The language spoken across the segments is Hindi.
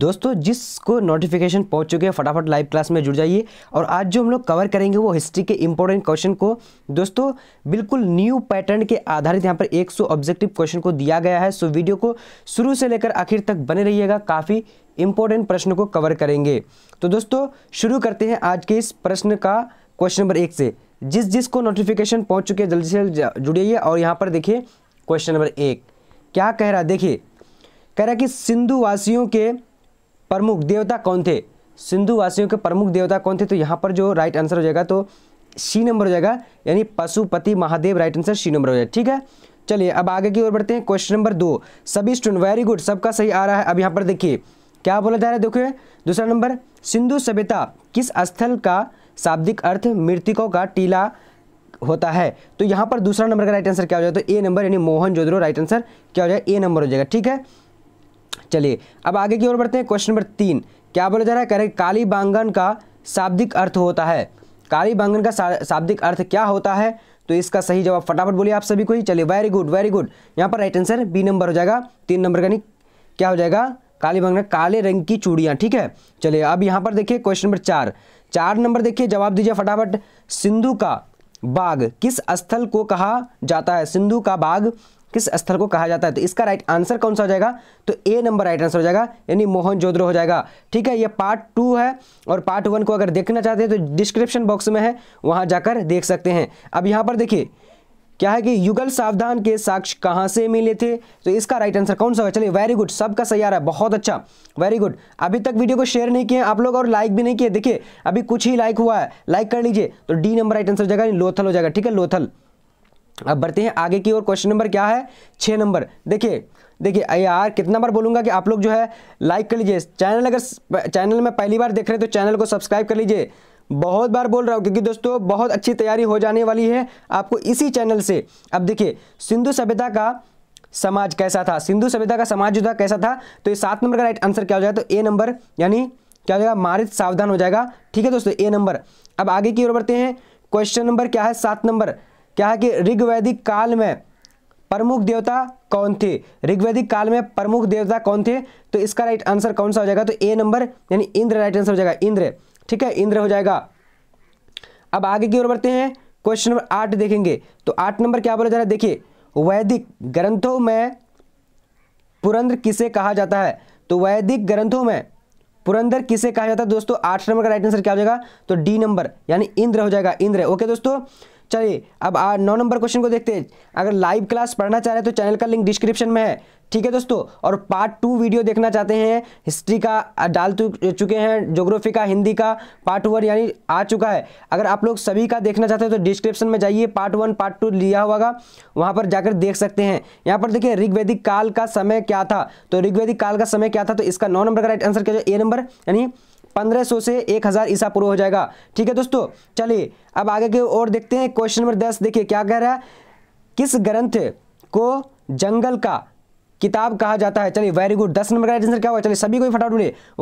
दोस्तों जिसको नोटिफिकेशन पहुंच चुके हैं फटाफट लाइव क्लास में जुड़ जाइए और आज जो हम लोग कवर करेंगे वो हिस्ट्री के इंपॉर्टेंट क्वेश्चन को दोस्तों बिल्कुल न्यू पैटर्न के आधारित यहाँ पर 100 ऑब्जेक्टिव क्वेश्चन को दिया गया है सो वीडियो को शुरू से लेकर आखिर तक बने रहिएगा काफ़ी इंपॉर्टेंट प्रश्न को कवर करेंगे तो दोस्तों शुरू करते हैं आज के इस प्रश्न का क्वेश्चन नंबर एक से जिस जिसको नोटिफिकेशन पहुँच चुके हैं जल्दी से जुड़िए और यहाँ पर देखिए क्वेश्चन नंबर एक क्या कह रहा देखिए कह रहा कि सिंधु वासियों के प्रमुख देवता कौन थे सिंधु वासियों के प्रमुख देवता कौन थे तो यहाँ पर जो राइट आंसर हो जाएगा तो सी नंबर हो जाएगा यानी Pashupati Mahadev right answer C number हो जाएगा ठीक है चलिए अब आगे की ओर बढ़ते हैं क्वेश्चन नंबर दो सभी स्टूडेंट वेरी गुड सबका सही आ रहा है अब यहाँ पर देखिए क्या बोला जा रहा है देखिए दूसरा नंबर सिंधु सभ्यता किस स्थल का शाब्दिक अर्थ मृतिकों का टीला होता है तो यहाँ पर दूसरा नंबर का राइट आंसर क्या हो जाएगा तो ए नंबर यानी मोहन जोधरो राइट आंसर क्या हो जाएगा ए नंबर हो जाएगा ठीक है चलिए अब आगे की ओर बढ़ते हैं क्वेश्चन नंबर तीन क्या बोला जा रहा है करें काली बांगन का शाब्दिक अर्थ होता है काली बांगन का शाब्दिक अर्थ क्या होता है तो इसका सही जवाब फटाफट बोलिए आप सभी को ही चलिए वेरी गुड वेरी गुड यहाँ पर राइट आंसर बी नंबर हो जाएगा तीन नंबर का नहीं क्या हो जाएगा काली बांगन काले रंग की चूड़ियाँ ठीक है चलिए अब यहाँ पर देखिए क्वेश्चन नंबर चार चार नंबर देखिए जवाब दीजिए फटाफट सिंधु का बाग किस स्थल को कहा जाता है सिंधु का बाग किस स्थल को कहा जाता है तो इसका राइट आंसर कौन सा हो जाएगा तो ए नंबर राइट आंसर हो जाएगा यानी मोहन जोद्रो हो जाएगा ठीक है ये पार्ट टू है और पार्ट वन को अगर देखना चाहते हैं तो डिस्क्रिप्शन बॉक्स में है वहाँ जाकर देख सकते हैं अब यहाँ पर देखिए क्या है कि युगल सावधान के साक्ष्य कहाँ से मिले थे तो इसका राइट आंसर कौन सा होगा चलिए वेरी गुड सबका सही आ रहा है बहुत अच्छा वेरी गुड अभी तक वीडियो को शेयर नहीं किए आप लोग और लाइक भी नहीं किए देखिए अभी कुछ ही लाइक हुआ है लाइक कर लीजिए तो डी नंबर राइट आंसर हो जाएगा लोथल हो जाएगा ठीक है लोथल अब बढ़ते हैं आगे की ओर क्वेश्चन नंबर क्या है छः नंबर देखिए देखिए यार कितना बार बोलूंगा कि आप लोग जो है लाइक कर लीजिए चैनल अगर चैनल में पहली बार देख रहे हैं तो चैनल को सब्सक्राइब कर लीजिए बहुत बार बोल रहा हूँ क्योंकि दोस्तों बहुत अच्छी तैयारी हो जाने वाली है आपको इसी चैनल से अब देखिए सिंधु सभ्यता का समाज कैसा था सिंधु सभ्यता का समाज जो था कैसा था तो ये सात नंबर का राइट आंसर क्या हो जाएगा तो ए नंबर यानी क्या हो जाएगा मारित सावधान हो जाएगा ठीक है दोस्तों ए नंबर अब आगे की ओर बढ़ते हैं क्वेश्चन नंबर क्या है सात नंबर क्या है कि ऋग्वैदिक काल में प्रमुख देवता कौन थे ऋग्वैदिक काल में प्रमुख देवता कौन थे तो इसका राइट आंसर कौन सा हो जाएगा तो ए नंबर यानी इंद्र राइट आंसर हो जाएगा इंद्र ठीक है इंद्र हो जाएगा अब आगे की ओर बढ़ते हैं क्वेश्चन नंबर आठ देखेंगे तो आठ नंबर क्या बोला जा रहा है देखिए वैदिक ग्रंथों में पुरंदर किसे कहा जाता है तो वैदिक ग्रंथों में पुरंदर किसे कहा जाता है दोस्तों आठ नंबर का राइट आंसर क्या हो जाएगा तो डी नंबर यानी इंद्र हो जाएगा इंद्र ओके दोस्तों चलिए अब आ, नौ नंबर क्वेश्चन को देखते हैं अगर लाइव क्लास पढ़ना चाह रहे हैं तो चैनल का लिंक डिस्क्रिप्शन में है ठीक है दोस्तों और पार्ट टू वीडियो देखना चाहते हैं हिस्ट्री का डाल चुके हैं जोग्राफी का हिंदी का पार्ट वन यानी आ चुका है अगर आप लोग सभी का देखना चाहते हैं तो डिस्क्रिप्शन में जाइए पार्ट वन पार्ट टू लिया होगा वहाँ पर जाकर देख सकते हैं यहाँ पर देखिए ऋग्वैदिक काल का समय क्या था तो ऋग्वैदिक काल का समय क्या था तो इसका नौ नंबर का राइट आंसर क्या ए नंबर यानी सौ से हजार ईसा पूर्व हो जाएगा ठीक है दोस्तों चलिए अब आगे की ओर देखते हैं क्वेश्चन नंबर दस देखिए क्या कह रहा है किस ग्रंथ को जंगल का किताब कहा जाता है चलिए वेरी गुड दस नंबर का आंसर क्या हुआ चलिए सभी को फटाफट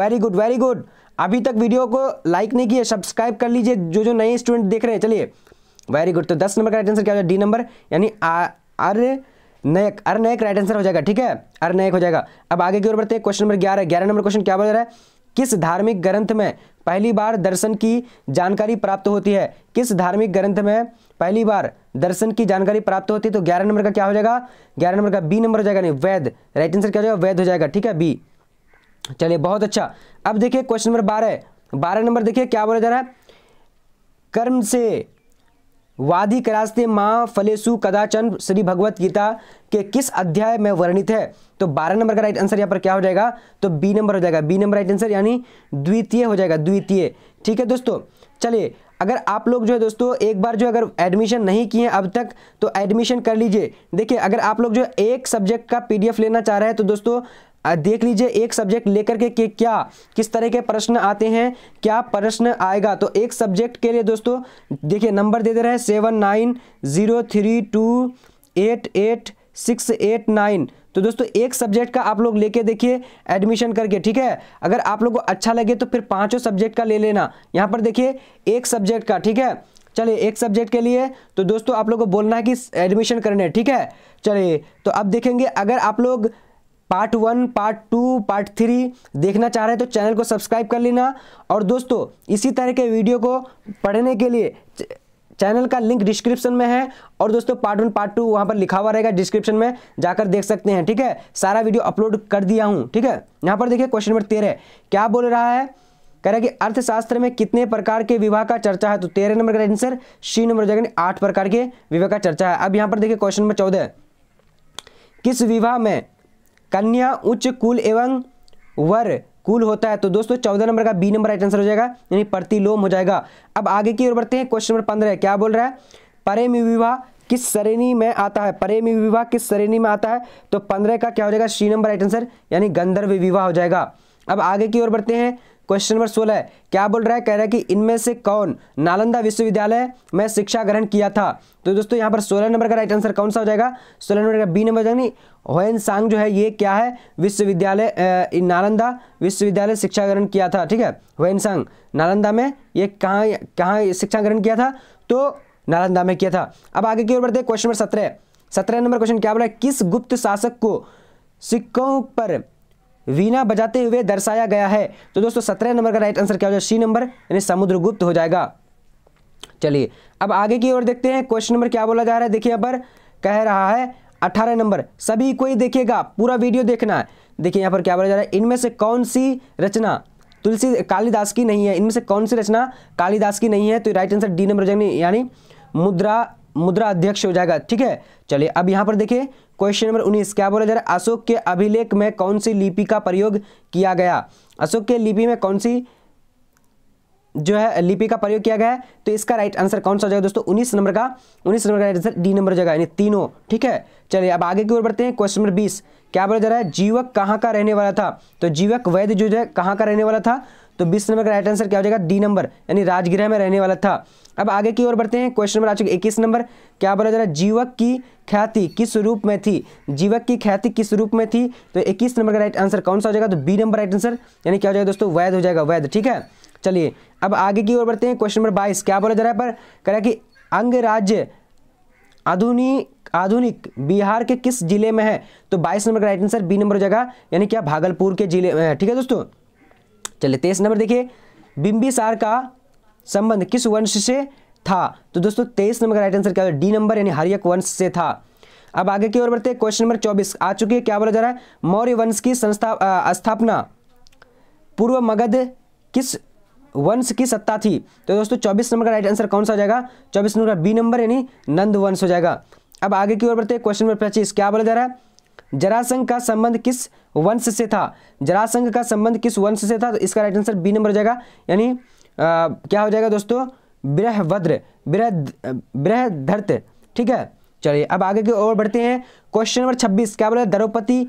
वेरी गुड वेरी गुड अभी तक वीडियो को लाइक नहीं किया सब्सक्राइब कर लीजिए जो जो नए स्टूडेंट देख रहे हैं चलिए वेरी गुड तो दस नंबर का आंसर क्या हो डी नंबर यानी अर नायक अर नायक राइट आंसर हो जाएगा ठीक है अर नायक हो जाएगा अब आगे की ओर बढ़ते हैं क्वेश्चन नंबर ग्यारह ग्यारह नंबर क्वेश्चन क्या बोल रहा है किस धार्मिक ग्रंथ में पहली बार दर्शन की जानकारी प्राप्त होती है किस धार्मिक ग्रंथ में पहली बार दर्शन की जानकारी प्राप्त होती है तो ग्यारह नंबर का क्या हो जाएगा ग्यारह नंबर का बी नंबर हो जाएगा नहीं वैध राइट आंसर क्या हो जाएगा वैध हो जाएगा ठीक है बी चलिए बहुत अच्छा अब देखिए क्वेश्चन नंबर बारह बारह नंबर देखिए क्या बोला जा रहा है कर्म से वादी करास्ते माँ फलेसु कदाचन श्री भगवत गीता के किस अध्याय में वर्णित है तो बारह नंबर का राइट आंसर यहाँ पर क्या हो जाएगा तो बी नंबर हो जाएगा बी नंबर राइट आंसर यानी द्वितीय हो जाएगा द्वितीय ठीक है दोस्तों चलिए अगर आप लोग जो है दोस्तों एक बार जो अगर एडमिशन नहीं किए हैं अब तक तो एडमिशन कर लीजिए देखिए अगर आप लोग जो एक सब्जेक्ट का पीडीएफ लेना चाह रहे हैं तो दोस्तों देख लीजिए एक सब्जेक्ट लेकर के, के क्या किस तरह के प्रश्न आते हैं क्या प्रश्न आएगा तो एक सब्जेक्ट के लिए दोस्तों देखिए नंबर दे दे रहे हैं seven nine zero three two eight eight six eight nine तो दोस्तों एक सब्जेक्ट का आप लोग लेके देखिए एडमिशन करके ठीक है अगर आप लोग को अच्छा लगे तो फिर पाँचों सब्जेक्ट का ले लेना यहाँ पर देखिए एक सब्जेक्ट का ठीक है चलिए एक सब्जेक्ट के लिए तो दोस्तों आप लोग को बोलना है कि एडमिशन करने ठीक है चलिए तो अब देखेंगे अगर आप लोग part one part two part three देखना चाह रहे हैं तो चैनल को सब्सक्राइब कर लेना और दोस्तों इसी तरह के वीडियो को पढ़ने के लिए चैनल का लिंक डिस्क्रिप्शन में है और दोस्तों पार्ट वन पार्ट टू वहाँ पर लिखा हुआ रहेगा डिस्क्रिप्शन में जाकर देख सकते हैं ठीक है सारा वीडियो अपलोड कर दिया हूँ ठीक है यहाँ पर देखिए क्वेश्चन नंबर तेरह क्या बोल रहा है कह रहा है कि अर्थशास्त्र में कितने प्रकार के विवाह का चर्चा है तो तेरह नंबर का आंसर सी नंबर हो जाएगा आठ प्रकार के विवाह का चर्चा है अब यहाँ पर देखिए क्वेश्चन नंबर चौदह किस विवाह में कन्या उच्च कुल एवं वर कुल होता है तो दोस्तों चौदह नंबर का बी नंबर राइट आंसर हो जाएगा यानी प्रतिलोम हो जाएगा अब आगे की ओर बढ़ते हैं क्वेश्चन नंबर पंद्रह क्या बोल रहा है परेम विवाह किस श्रेणी में आता है परेम विवाह किस श्रेणी में आता है तो पंद्रह का क्या हो जाएगा सी नंबर राइट आंसर यानी गंधर्व विवाह हो जाएगा अब आगे की ओर बढ़ते हैं क्वेश्चन नंबर सोलह क्या बोल रहा है कह रहा है कि इनमें से कौन नालंदा विश्वविद्यालय में शिक्षा ग्रहण किया था तो दोस्तों यहाँ पर सोलह नंबर का राइट आंसर कौन सा हो जाएगा सोलह नंबर का बी नंबर होयन सांग जो है ये क्या है विश्वविद्यालय नालंदा विश्वविद्यालय शिक्षा ग्रहण किया था ठीक है होयन सांग नालंदा में ये कहाँ कहाँ शिक्षा ग्रहण किया था तो नालंदा में किया था अब आगे की ओर बढ़ते क्वेश्चन नंबर सत्रह सत्रह नंबर क्वेश्चन क्या बोला है किस गुप्त शासक को सिक्कों पर वीना बजाते हुए दर्शाया गया है तो दोस्तों सत्रह नंबर का राइट आंसर क्या हो जाएगा सी नंबर यानी समुद्रगुप्त हो जाएगा चलिए अब आगे की ओर देखते हैं क्वेश्चन नंबर क्या बोला जा रहा है देखिए यहाँ पर कह रहा है अठारह नंबर सभी कोई देखेगा पूरा वीडियो देखना है देखिए यहाँ पर क्या बोला जा रहा है इनमें से कौन सी रचना तुलसी कालिदास की नहीं है इनमें से कौन सी रचना कालिदास की नहीं है तो राइट आंसर डी नंबर यानी मुद्रा मुद्रा अध्यक्ष हो जाएगा ठीक है चलिए अब यहाँ पर देखिए क्वेश्चन नंबर उन्नीस क्या बोला जा रहा है अशोक के अभिलेख में कौन सी लिपि का प्रयोग किया गया अशोक के लिपि में कौन सी जो है लिपि का प्रयोग किया गया है तो इसका राइट आंसर कौन सा हो जाएगा दोस्तों उन्नीस नंबर का उन्नीस नंबर का राइट आंसर डी नंबर जगह यानी तीनों ठीक है चलिए अब आगे की ओर बढ़ते हैं क्वेश्चन नंबर बीस क्या बोला जा रहा है जीवक कहाँ का रहने वाला था तो जीवक वैद्य जो है कहाँ का रहने वाला था तो बीस नंबर का राइट आंसर क्या हो जाएगा डी नंबर यानी राजगृह में रहने वाला था अब आगे की ओर बढ़ते हैं क्वेश्चन नंबर आ चुके इक्कीस नंबर क्या बोला जा रहा है जीवक की ख्याति किस रूप में थी जीवक की ख्याति किस रूप में थी तो इक्कीस नंबर का राइट आंसर कौन सा हो जाएगा तो बी नंबर राइट आंसर यानी क्या हो जाएगा दोस्तों वैध हो जाएगा वैध ठीक है चलिए अब आगे की ओर बढ़ते हैं क्वेश्चन नंबर बाईस क्या बोला जा रहा है पर कह रहा है कि अंग राज्य आधुनिक आधुनिक बिहार के किस जिले में है तो 22 नंबर का राइट आंसर बी नंबर हो जाएगा यानी क्या भागलपुर के जिले में है ठीक है दोस्तों चलिए तेईस नंबर देखिए बिंबिसार का संबंध किस वंश से था तो दोस्तों तेईस नंबर का राइट आंसर क्या डी नंबर यानी हरियक वंश से था अब आगे की ओर बढ़ते हैं क्वेश्चन नंबर चौबीस आ चुकी है क्या बोला जा रहा है मौर्य वंश की संस्था स्थापना पूर्व मगध किस वंश की सत्ता थी तो दोस्तों चौबीस नंबर का राइट आंसर कौन सा हो जाएगा चौबीस नंबर का बी नंबर यानी नंद वंश हो जाएगा अब आगे की ओर बढ़ते हैं क्वेश्चन नंबर पच्चीस क्या बोला जा रहा है जरासंघ का संबंध किस वंश से था जरासंघ का संबंध किस वंश से था तो इसका राइट आंसर बी नंबर हो जाएगा यानी क्या हो जाएगा दोस्तों बृहभद्र बृह बृहधर्त ठीक है चलिए अब आगे की ओर बढ़ते हैं क्वेश्चन नंबर छब्बीस क्या बोला द्रौपदी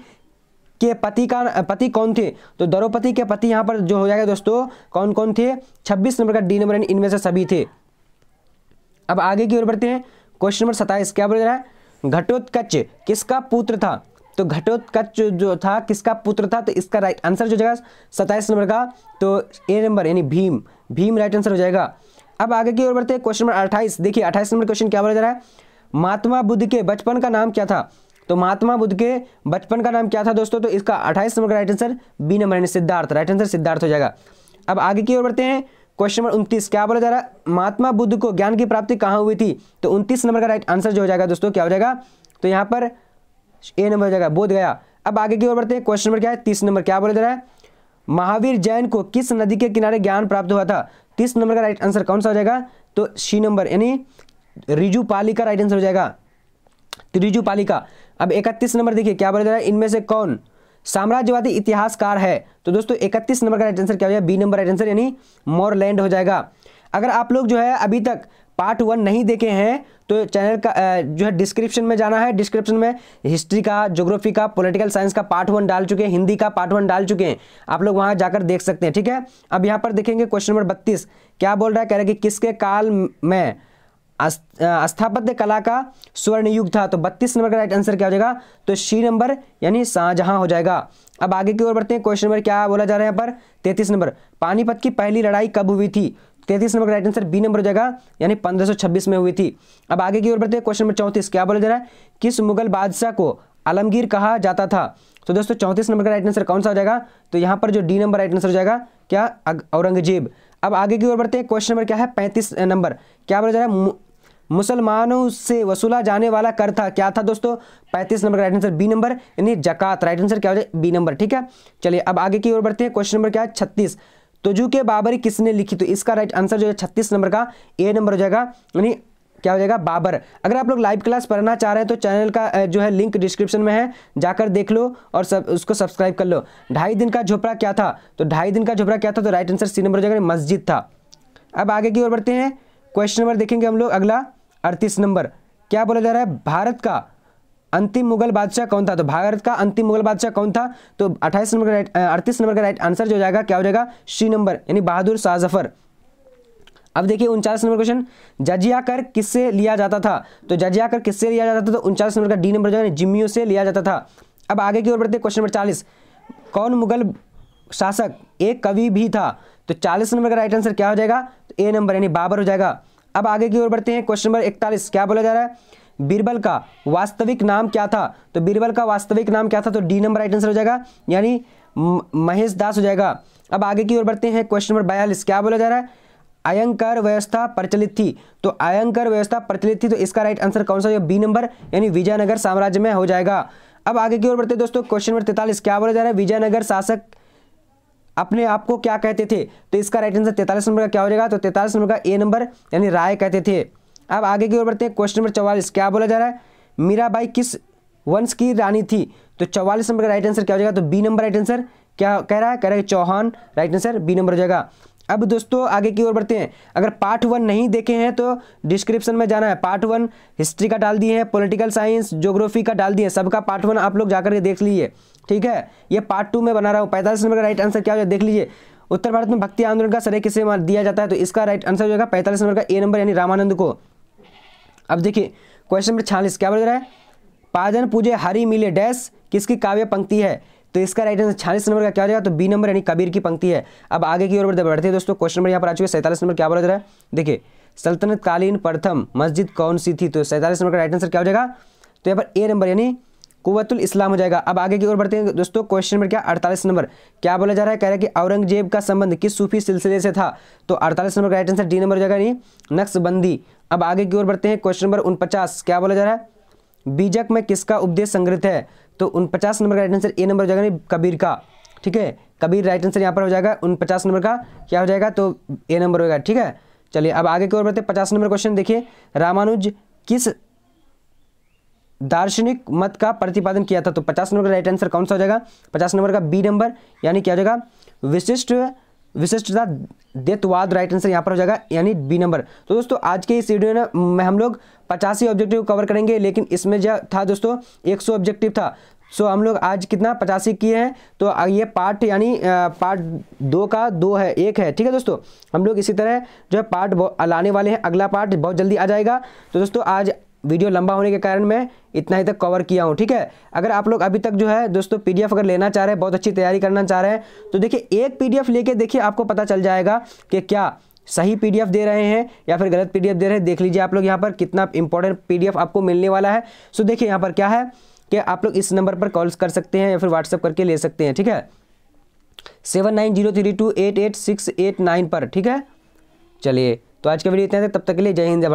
के पति का पति कौन थे तो द्रौपदी के पति यहाँ पर जो हो जाएगा दोस्तों कौन कौन थे छब्बीस नंबर का डी नंबर इनमें से सभी थे अब आगे की ओर बढ़ते हैं क्वेश्चन नंबर सत्ताईस क्या बोल रहा है घटोत्कच किसका पुत्र था तो घटोत्कच जो, जो था किसका पुत्र था तो इसका राइट आंसर जो जाएगा सत्ताईस नंबर का तो ए नंबर यानी भीम भीम राइट आंसर हो जाएगा अब आगे की ओर बढ़ते हैं क्वेश्चन नंबर अट्ठाईस देखिए अट्ठाईस नंबर क्वेश्चन क्या बोला जा रहा है महात्मा बुद्ध के बचपन का नाम क्या था तो महात्मा बुद्ध के बचपन का नाम क्या था दोस्तों तो इसका अट्ठाईस नंबर का राइट आंसर बी नंबर यानी सिद्धार्थ राइट आंसर सिद्धार्थ हो जाएगा अब आगे की ओर बढ़ते हैं क्वेश्चन नंबर उनतीस क्या बोला जा रहा है महात्मा बुद्ध को ज्ञान की प्राप्ति कहाँ हुई थी तो उनतीस नंबर का राइट आंसर जो हो जाएगा दोस्तों क्या हो जाएगा तो यहाँ पर ए नंबर हो जाएगा बोध गया अब आगे की ओर बढ़ते हैं क्वेश्चन नंबर क्या है तीस नंबर क्या बोले जा रहा है महावीर जैन को किस नदी के किनारे ज्ञान प्राप्त हुआ था तीस नंबर का राइट आंसर कौन सा हो जाएगा तो सी नंबर यानी रिजू पाली का राइट आंसर हो जाएगा त्रिजू पालिका अब इकतीस नंबर देखिए क्या बोला जा रहा है इनमें से कौन साम्राज्यवादी इतिहासकार है तो दोस्तों इकतीस नंबर का राइट आंसर क्या हो जाएगा बी नंबर राइट आंसर यानी मोरलैंड हो जाएगा अगर आप लोग जो है अभी तक पार्ट वन नहीं देखे हैं तो चैनल का जो है डिस्क्रिप्शन में जाना है डिस्क्रिप्शन में हिस्ट्री का ज्योग्राफी का पॉलिटिकल साइंस का पार्ट वन डाल चुके हैं हिंदी का पार्ट वन डाल चुके हैं आप लोग वहां जाकर देख सकते हैं ठीक है अब यहाँ पर देखेंगे क्वेश्चन नंबर बत्तीस क्या बोल रहा है कह रहा है कि किसके काल में स्थापत्य कला का स्वर्ण युग था तो बत्तीस नंबर का राइट आंसर क्या हो जाएगा तो सी नंबर यानी शाहजहां हो जाएगा अब आगे की ओर बढ़ते हैं क्वेश्चन नंबर क्या बोला जा रहा है यहाँ पर तैतीस नंबर पानीपत की पहली लड़ाई कब हुई थी तैतीस नंबर का राइट आंसर बी नंबर हो जाएगा यानी 1526 में हुई थी अब आगे की ओर बढ़ते हैं क्वेश्चन नंबर चौंतीस क्या बोला जा रहा है किस मुगल बादशाह को आलमगीर कहा जाता था तो दोस्तों चौंतीस नंबर का राइट आंसर कौन सा हो जाएगा तो यहाँ पर जो डी नंबर राइट आंसर हो जाएगा क्या औरंगजेब अब आगे की ओर बढ़ते हैं क्वेश्चन नंबर क्या है पैंतीस नंबर क्या बोला जा रहा है मुसलमानों से वसूला जाने वाला कर था क्या था दोस्तों पैंतीस नंबर का राइट आंसर बी नंबर यानी जकात राइट आंसर क्या हो जाए बी नंबर ठीक है चलिए अब आगे की ओर बढ़ते हैं क्वेश्चन नंबर क्या है छत्तीस तो जू के बाबरी किसने लिखी तो इसका राइट आंसर जो है छत्तीस नंबर का ए नंबर हो जाएगा यानी क्या हो जाएगा बाबर अगर आप लोग लाइव क्लास पढ़ना चाह रहे हैं तो चैनल का जो है लिंक डिस्क्रिप्शन में है जाकर देख लो और सब उसको सब्सक्राइब कर लो ढाई दिन का झोपड़ा क्या था तो ढाई दिन का झोपड़ा क्या था तो राइट आंसर सी नंबर हो जाएगा मस्जिद था अब आगे की ओर बढ़ते हैं क्वेश्चन नंबर देखेंगे हम लोग अगला अड़तीस नंबर क्या बोला जा रहा है भारत का अंतिम मुगल बादशाह कौन था तो भारत का अंतिम मुगल बादशाह कौन था तो अट्ठाईस नंबर का राइट अड़तीस नंबर का राइट आंसर जो जाएगा क्या हो जाएगा श्री नंबर यानी बहादुर शाह जफर अब देखिए उनचालीस नंबर क्वेश्चन जजिया कर किससे लिया जाता था तो जजिया कर किससे लिया जाता था तो उनचालीस नंबर का डी नंबर जो है जिम्मियों से लिया जाता था अब आगे की ओर बढ़ते क्वेश्चन नंबर चालीस कौन मुगल शासक एक कवि भी था तो चालीस नंबर का राइट आंसर क्या हो जाएगा तो ए नंबर यानी बाबर हो जाएगा अब आगे की ओर बढ़ते हैं क्वेश्चन नंबर इकतालीस क्या बोला जा रहा है बीरबल का वास्तविक नाम क्या था तो बीरबल का वास्तविक नाम क्या था तो डी नंबर राइट आंसर हो जाएगा यानी महेश दास हो जाएगा अब आगे की ओर बढ़ते हैं क्वेश्चन नंबर बयालीस क्या बोला जा रहा है आयंकर व्यवस्था प्रचलित थी तो आयंकर व्यवस्था प्रचलित थी तो इसका राइट आंसर कौन सा बी नंबर यानी विजयनगर साम्राज्य में हो जाएगा अब आगे की ओर बढ़ते दोस्तों क्वेश्चन नंबर तैतालीस क्या बोला जा रहा है विजयनगर शासक अपने आप को क्या कहते थे तो इसका राइट आंसर तैतालीस नंबर का क्या हो जाएगा तो तैतालीस नंबर का ए नंबर यानी राय कहते थे अब आगे की ओर बढ़ते हैं क्वेश्चन नंबर चौवालीस क्या बोला जा रहा है मीराबाई किस वंश की रानी थी तो चौवालीस नंबर का राइट आंसर क्या हो जाएगा तो बी नंबर राइट आंसर क्या कह रहा है कह रहा है Chauhan right answer B number हो जाएगा अब दोस्तों आगे की ओर बढ़ते हैं अगर पार्ट वन नहीं देखे हैं तो डिस्क्रिप्शन में जाना है पार्ट वन हिस्ट्री का डाल दिए हैं पॉलिटिकल साइंस ज्योग्राफी का डाल दिए सबका पार्ट वन आप लोग जाकर के देख लीजिए ठीक है ये पार्ट टू में बना रहा हूँ पैंतालीस नंबर का राइट आंसर क्या हो जाए देख लीजिए उत्तर भारत में भक्ति आंदोलन का सरे किसे दिया जाता है तो इसका राइट आंसर हो जाएगा पैंतालीस नंबर का ए नंबर यानी रामानंद को अब देखिए क्वेश्चन नंबर छियालीस क्या बोल रहा है पाजन पूजे हरी मिले डैश किसकी काव्य पंक्ति है तो इसका राइट आंसर छियालीस नंबर का क्या हो जाएगा तो बी नंबर यानी कबीर की पंक्ति है अब आगे की ओर बढ़ते हैं दोस्तों क्वेश्चन नंबर यहाँ पर आ चुके सैंतालीस नंबर क्या बोला जा रहा है देखिए सल्तनतकालीन प्रथम मस्जिद कौन सी थी तो सैंतालीस नंबर का राइट आंसर क्या हो जाएगा तो यहाँ पर ए नंबर यानी कुवतुल इस्लाम हो जाएगा अब आगे की ओर बढ़ते हैं दोस्तों क्वेश्चन नंबर क्या अड़तालीस नंबर क्या बोला जा रहा है कह रहा है कि औरंगजेब का संबंध किस सूफी सिलसिले से था तो अड़तालीस नंबर का राइट आंसर डी नंबर हो जाएगा नहीं नक्सबंदी अब आगे की ओर बढ़ते हैं क्वेश्चन नंबर उनपचास क्या बोला जा रहा है बीजक में किसका उपदेश संग्रहित है तो उनपचास नंबर का राइट आंसर ए नंबर हो जाएगा कबीर का ठीक है कबीर राइट आंसर यहाँ पर हो जाएगा उन नंबर का क्या हो जाएगा तो ए नंबर होगा ठीक है चलिए अब आगे की ओर बढ़ते हैं पचास नंबर क्वेश्चन देखिए रामानुज किस दार्शनिक मत का प्रतिपादन किया था तो पचास नंबर का राइट आंसर कौन सा हो जाएगा पचास नंबर का बी नंबर यानी क्या हो जाएगा विशिष्ट विशिष्टता देतवाद राइट आंसर यहाँ पर हो जाएगा यानी बी नंबर तो दोस्तों आज के इस वीडियो में हम लोग पचासी ऑब्जेक्टिव कवर करेंगे लेकिन इसमें जो था दोस्तों एक सौ ऑब्जेक्टिव था सो हम लोग आज कितना पचासी किए हैं तो ये पार्ट यानी पार्ट दो का दो है एक है ठीक है दोस्तों हम लोग इसी तरह जो है पार्ट लाने वाले हैं अगला पार्ट बहुत जल्दी आ जाएगा तो दोस्तों आज वीडियो लंबा होने के कारण मैं इतना ही तक कवर किया हूँ ठीक है अगर आप लोग अभी तक जो है दोस्तों पीडीएफ अगर लेना चाह रहे हैं बहुत अच्छी तैयारी करना चाह रहे हैं तो देखिए एक पीडीएफ लेके देखिए आपको पता चल जाएगा कि क्या सही पीडीएफ दे रहे हैं या फिर गलत पीडीएफ दे रहे हैं देख लीजिए आप लोग यहाँ पर कितना इंपॉर्टेंट पीडीएफ आपको मिलने वाला है सो देखिए यहाँ पर क्या है कि आप लोग इस नंबर पर कॉल कर सकते हैं या फिर व्हाट्सअप करके ले सकते हैं ठीक है seven nine zero three two eight eight six eight nine पर ठीक है चलिए तो आज का वीडियो इतना है तब तक के लिए जय हिंद